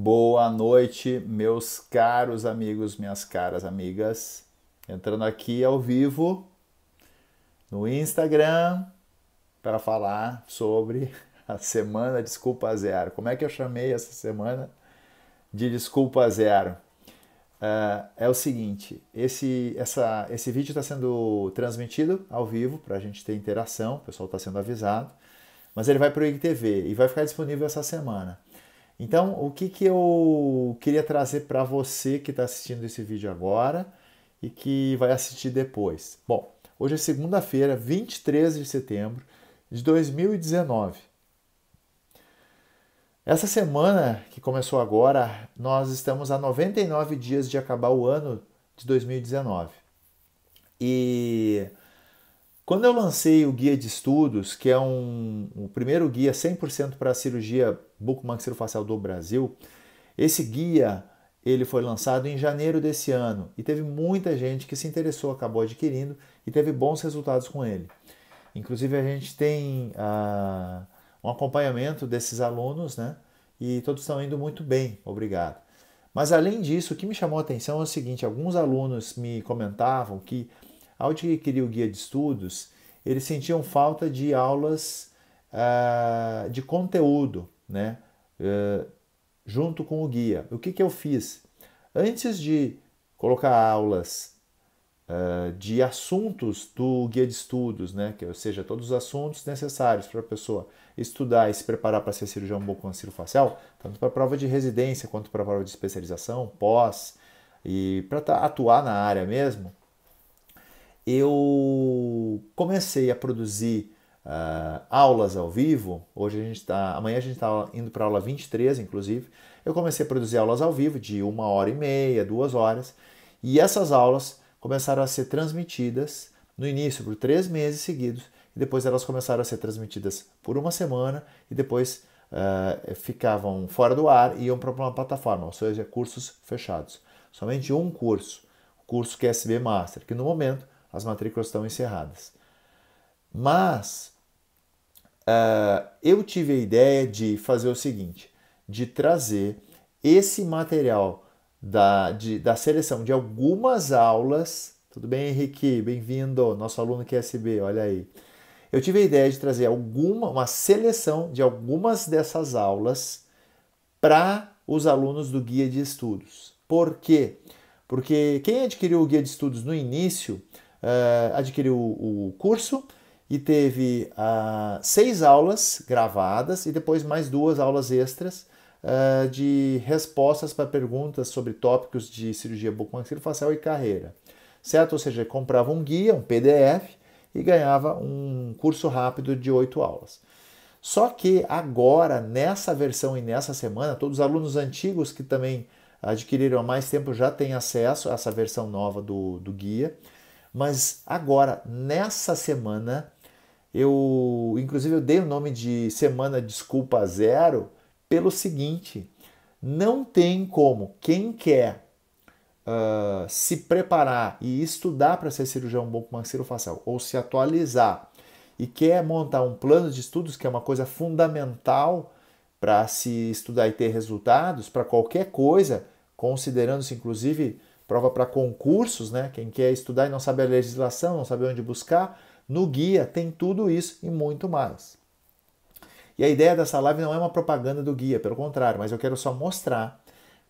Boa noite, meus caros amigos, minhas caras amigas. Entrando aqui ao vivo no Instagram para falar sobre a semana Desculpa Zero. Como é que eu chamei essa semana de Desculpa Zero? Uh, é o seguinte, esse, essa, esse vídeo está sendo transmitido ao vivo para a gente ter interação, o pessoal está sendo avisado, mas ele vai para o IGTV e vai ficar disponível essa semana. Então, o que, que eu queria trazer para você que está assistindo esse vídeo agora e que vai assistir depois? Bom, hoje é segunda-feira, 23 de setembro de 2019. Essa semana que começou agora, nós estamos a 99 dias de acabar o ano de 2019. E quando eu lancei o guia de estudos, que é um, o primeiro guia 100% para a cirurgia bucomaxilofacial do Brasil, esse guia ele foi lançado em janeiro desse ano e teve muita gente que se interessou, acabou adquirindo e teve bons resultados com ele. Inclusive a gente tem uh, um acompanhamento desses alunos, né? E todos estão indo muito bem, obrigado. Mas além disso, o que me chamou a atenção é o seguinte: alguns alunos me comentavam que ao adquirir o guia de estudos, eles sentiam falta de aulas uh, de conteúdo, né? Uh, junto com o guia. O que, que eu fiz? Antes de colocar aulas uh, de assuntos do guia de estudos, né? que, ou seja, todos os assuntos necessários para a pessoa estudar e se preparar para ser cirurgião buconciro facial, tanto para a prova de residência quanto para a prova de especialização, pós, e para atuar na área mesmo, eu comecei a produzir uh, aulas ao vivo. Hoje a gente está, amanhã a gente está indo para aula 23, inclusive. Eu comecei a produzir aulas ao vivo de uma hora e meia, duas horas, e essas aulas começaram a ser transmitidas no início por três meses seguidos, e depois elas começaram a ser transmitidas por uma semana e depois uh, ficavam fora do ar e iam para uma plataforma, ou seja, cursos fechados. Somente um curso, o curso QSB Master, que no momento as matrículas estão encerradas. Mas uh, eu tive a ideia de fazer o seguinte: de trazer esse material da, de, da seleção de algumas aulas. Tudo bem, Henrique? Bem-vindo, nosso aluno QSB, é olha aí. Eu tive a ideia de trazer alguma, uma seleção de algumas dessas aulas para os alunos do guia de estudos. Por quê? Porque quem adquiriu o guia de estudos no início uh, adquiriu o, curso e teve uh, seis aulas gravadas e depois mais duas aulas extras uh, de respostas para perguntas sobre tópicos de cirurgia bucomaxilofacial e carreira, certo? Ou seja, comprava um guia, um PDF e ganhava um curso rápido de oito aulas. Só que agora, nessa versão e nessa semana, todos os alunos antigos que também adquiriram há mais tempo já têm acesso a essa versão nova do, do guia. Mas agora, nessa semana, eu inclusive eu dei o nome de Semana Desculpa Zero pelo seguinte: não tem como quem quer uh, se preparar e estudar para ser cirurgião bom maxilofacial ou se atualizar e quer montar um plano de estudos, que é uma coisa fundamental para se estudar e ter resultados para qualquer coisa, considerando-se inclusive prova para concursos, né? Quem quer estudar e não sabe a legislação, não sabe onde buscar, no guia tem tudo isso e muito mais. E a ideia dessa live não é uma propaganda do guia, pelo contrário, mas eu quero só mostrar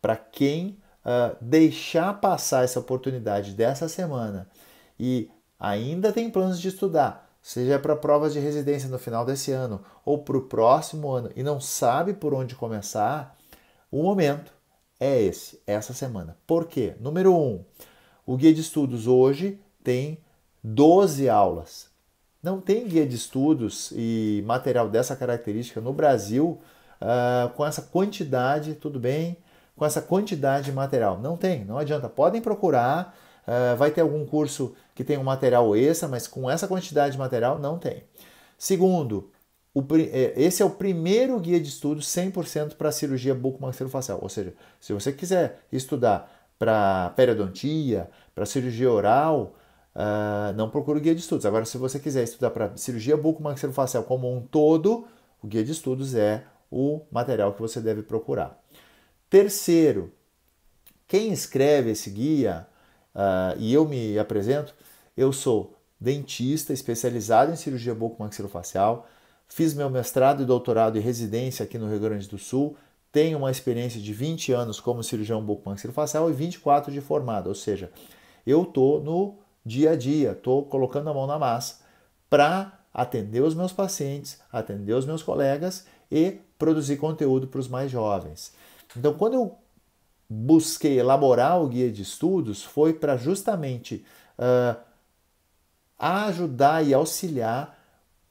para quem uh, deixar passar essa oportunidade dessa semana e ainda tem planos de estudar, seja para provas de residência no final desse ano ou para o próximo ano e não sabe por onde começar, o momento é esse, é essa semana. Por quê? Número 1, um, o guia de estudos hoje tem 12 aulas. Não tem guia de estudos e material dessa característica no Brasil uh, com essa quantidade, tudo bem? Com essa quantidade de material. Não tem, não adianta. Podem procurar, uh, vai ter algum curso que tem um material extra, mas com essa quantidade de material não tem. Segundo, o, é, esse é o primeiro guia de estudo 100% para cirurgia bucomaxilofacial. Ou seja, se você quiser estudar para periodontia, para cirurgia oral, uh, não procure o guia de estudos. Agora, se você quiser estudar para cirurgia bucomaxilofacial como um todo, o guia de estudos é o material que você deve procurar. Terceiro, quem escreve esse guia, uh, e eu me apresento, eu sou dentista especializado em cirurgia bucomaxilofacial Fiz meu mestrado e doutorado e residência aqui no Rio Grande do Sul. Tenho uma experiência de 20 anos como cirurgião bucopan facial assim, ah, e 24 de formado, ou seja, eu tô no dia a dia, tô colocando a mão na massa para atender os meus pacientes, atender os meus colegas e produzir conteúdo para os mais jovens. Então, quando eu busquei elaborar o guia de estudos, foi para justamente uh, ajudar e auxiliar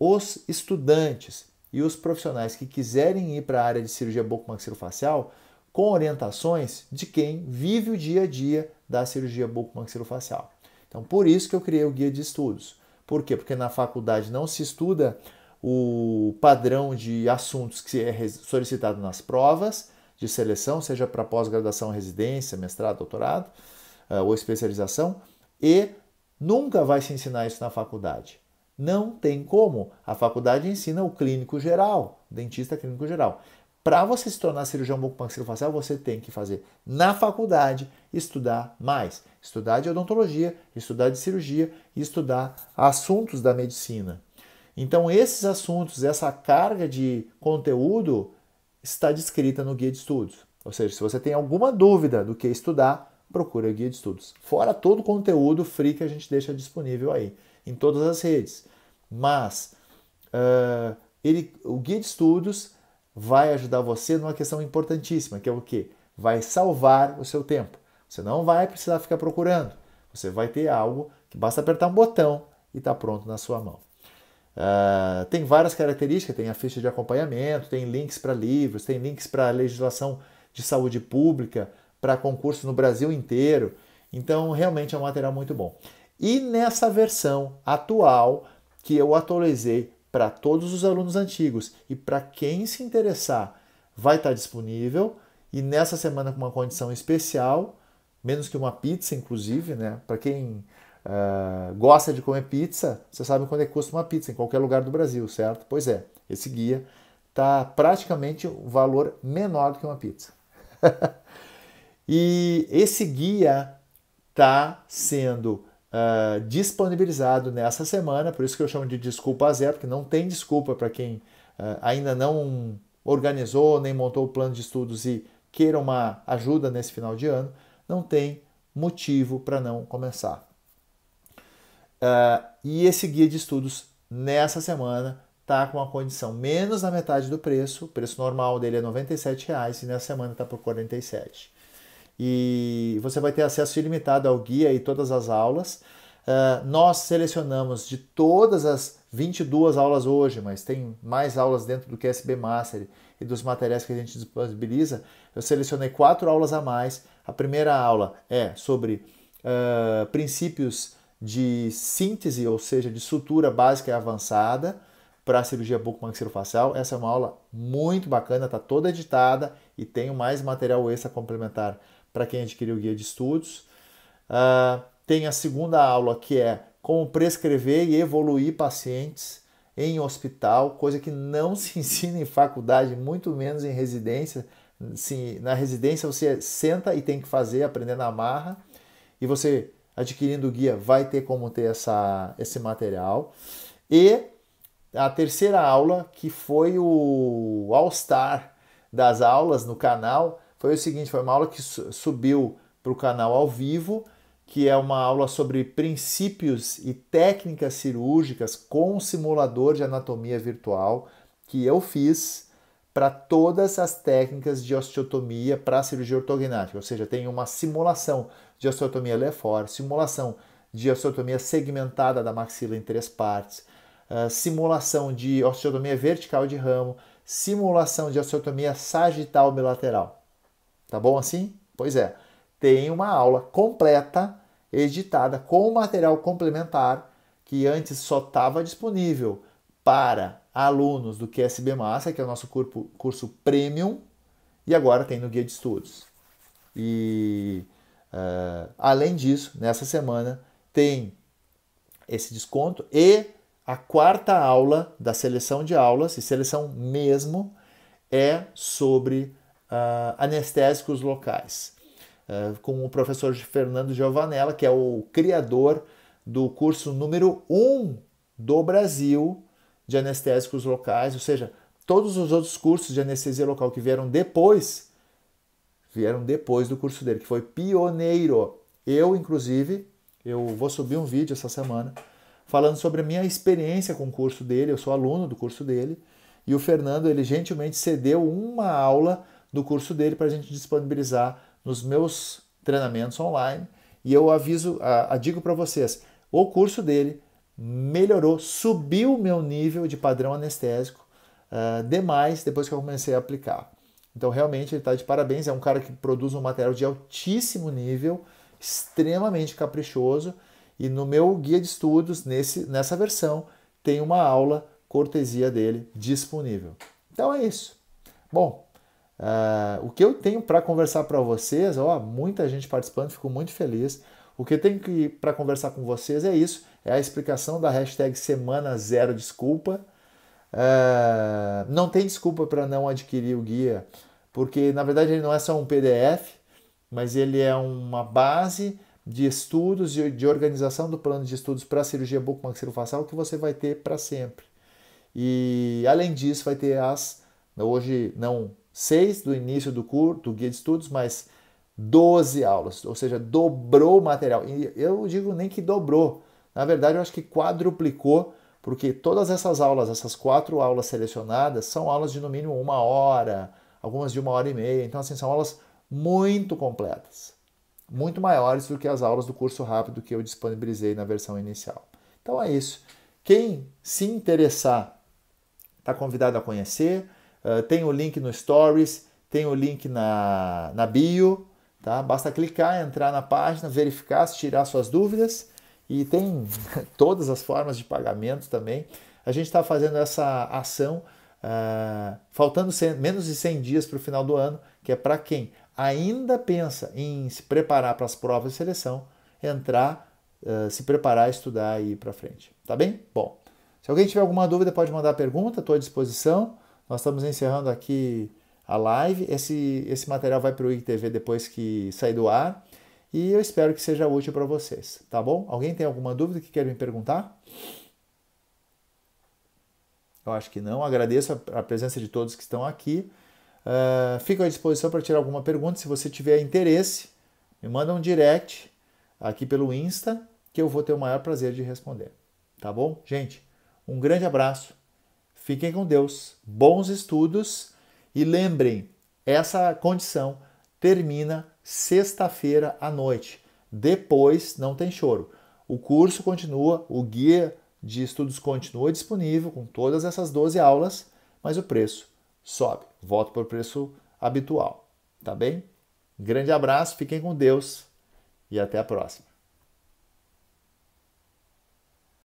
os estudantes e os profissionais que quiserem ir para a área de cirurgia bucomaxilofacial com orientações de quem vive o dia a dia da cirurgia bucomaxilofacial. Então, por isso que eu criei o guia de estudos. Por quê? Porque na faculdade não se estuda o padrão de assuntos que é solicitado nas provas de seleção, seja para pós-graduação, residência, mestrado, doutorado eh, ou especialização, e nunca vai se ensinar isso na faculdade. Não tem como. A faculdade ensina o clínico geral, dentista clínico geral. Para você se tornar cirurgião bucomaxilofacial, você tem que fazer na faculdade, estudar mais, estudar de odontologia, estudar de cirurgia e estudar assuntos da medicina. Então, esses assuntos, essa carga de conteúdo está descrita no guia de estudos. Ou seja, se você tem alguma dúvida do que estudar, procura o guia de estudos. Fora todo o conteúdo free que a gente deixa disponível aí em todas as redes. Mas uh, ele, o guia de estudos vai ajudar você numa questão importantíssima, que é o que? Vai salvar o seu tempo. Você não vai precisar ficar procurando. Você vai ter algo que basta apertar um botão e está pronto na sua mão. Uh, tem várias características, tem a ficha de acompanhamento, tem links para livros, tem links para legislação de saúde pública, para concurso no Brasil inteiro. Então, realmente é um material muito bom. E nessa versão atual que eu atualizei para todos os alunos antigos e para quem se interessar, vai estar tá disponível. E nessa semana com uma condição especial, menos que uma pizza, inclusive, né? Para quem uh, gosta de comer pizza, você sabe quanto é que custa uma pizza em qualquer lugar do Brasil, certo? Pois é, esse guia tá praticamente um valor menor do que uma pizza. e esse guia tá sendo uh, disponibilizado nessa semana, por isso que eu chamo de desculpa zero, porque não tem desculpa para quem uh, ainda não organizou nem montou o plano de estudos e queira uma ajuda nesse final de ano, não tem motivo para não começar. Uh, e esse guia de estudos nessa semana está com a condição menos da metade do preço, o preço normal dele é R$ 97,00 e nessa semana está por R$ 47 e você vai ter acesso ilimitado ao guia e todas as aulas. Uh, nós selecionamos de todas as 22 aulas hoje, mas tem mais aulas dentro do QSB Master e dos materiais que a gente disponibiliza. Eu selecionei quatro aulas a mais. A primeira aula é sobre uh, princípios de síntese, ou seja, de sutura básica e avançada para a cirurgia bucomaxilofacial. Essa é uma aula muito bacana, está toda editada e tem mais material extra complementar para quem adquiriu o guia de estudos. Uh, tem a segunda aula que é como prescrever e evoluir pacientes em hospital, coisa que não se ensina em faculdade, muito menos em residência. Sim, na residência você senta e tem que fazer, aprender na marra, e você adquirindo o guia vai ter como ter essa, esse material. E a terceira aula, que foi o All Star das aulas no canal, foi o seguinte: foi uma aula que subiu para o canal ao vivo, que é uma aula sobre princípios e técnicas cirúrgicas com simulador de anatomia virtual que eu fiz para todas as técnicas de osteotomia para cirurgia ortognática, ou seja, tem uma simulação de osteotomia Lefort, simulação de osteotomia segmentada da maxila em três partes, ah, simulação de osteotomia vertical de ramo, simulação de osteotomia sagital bilateral. Tá bom assim? Pois é. Tem uma aula completa, editada, com material complementar, que antes só estava disponível para alunos do QSB Massa, que é o nosso curso premium, e agora tem no Guia de Estudos. E uh, além disso, nessa semana tem esse desconto e a quarta aula da seleção de aulas, e seleção mesmo, é sobre uh, anestésicos locais, uh, com o professor Fernando Giovanella, que é o criador do curso número 1 um do Brasil de anestésicos locais, ou seja, todos os outros cursos de anestesia local que vieram depois, vieram depois do curso dele, que foi pioneiro. Eu, inclusive, eu vou subir um vídeo essa semana falando sobre a minha experiência com o curso dele, eu sou aluno do curso dele, e o Fernando, ele gentilmente cedeu uma aula do curso dele para a gente disponibilizar nos meus treinamentos online. E eu aviso, a, a digo para vocês, o curso dele melhorou, subiu o meu nível de padrão anestésico uh, demais depois que eu comecei a aplicar. Então, realmente, ele está de parabéns. É um cara que produz um material de altíssimo nível, extremamente caprichoso. E no meu guia de estudos, nesse, nessa versão, tem uma aula cortesia dele disponível. Então é isso. Bom, Uh, o que eu tenho para conversar para vocês, ó, muita gente participando, fico muito feliz. O que eu tenho para conversar com vocês é isso, é a explicação da hashtag Semana Zero Desculpa. Uh, não tem desculpa para não adquirir o guia, porque na verdade ele não é só um PDF, mas ele é uma base de estudos e de organização do plano de estudos para a cirurgia bucomaxilofacial que você vai ter para sempre. E além disso, vai ter as hoje não 6 do início do curso, do guia de estudos, mais 12 aulas, ou seja, dobrou o material. E eu digo nem que dobrou, na verdade eu acho que quadruplicou, porque todas essas aulas, essas quatro aulas selecionadas, são aulas de no mínimo uma hora, algumas de uma hora e meia. Então, assim, são aulas muito completas, muito maiores do que as aulas do curso rápido que eu disponibilizei na versão inicial. Então é isso. Quem se interessar está convidado a conhecer. Ah, tem o link no Stories, tem o link na, na bio, tá? Basta clicar, entrar na página, verificar, tirar suas dúvidas e tem todas as formas de pagamento também. A gente está fazendo essa ação uh, faltando 100, menos de 100 dias para o final do ano, que é para quem ainda pensa em se preparar para as provas de seleção, entrar, uh, se preparar, estudar e ir para frente. Tá bem? Bom, se alguém tiver alguma dúvida, pode mandar pergunta, estou à disposição. Nós estamos encerrando aqui a live. Esse, esse material vai para o IGTV depois que sair do ar. E eu espero que seja útil para vocês, tá bom? Alguém tem alguma dúvida que quer me perguntar? Eu acho que não. Agradeço a, a presença de todos que estão aqui. Uh, fico à disposição para tirar alguma pergunta. Se você tiver interesse, me manda um direct aqui pelo Insta, que eu vou ter o maior prazer de responder. Tá bom? Gente, um grande abraço. Fiquem com Deus, bons estudos e lembrem, essa condição termina sexta-feira à noite. Depois não tem choro. O curso continua, o guia de estudos continua disponível com todas essas 12 aulas, mas o preço sobe. Volto para o preço habitual, tá bem? Grande abraço, fiquem com Deus e até a próxima.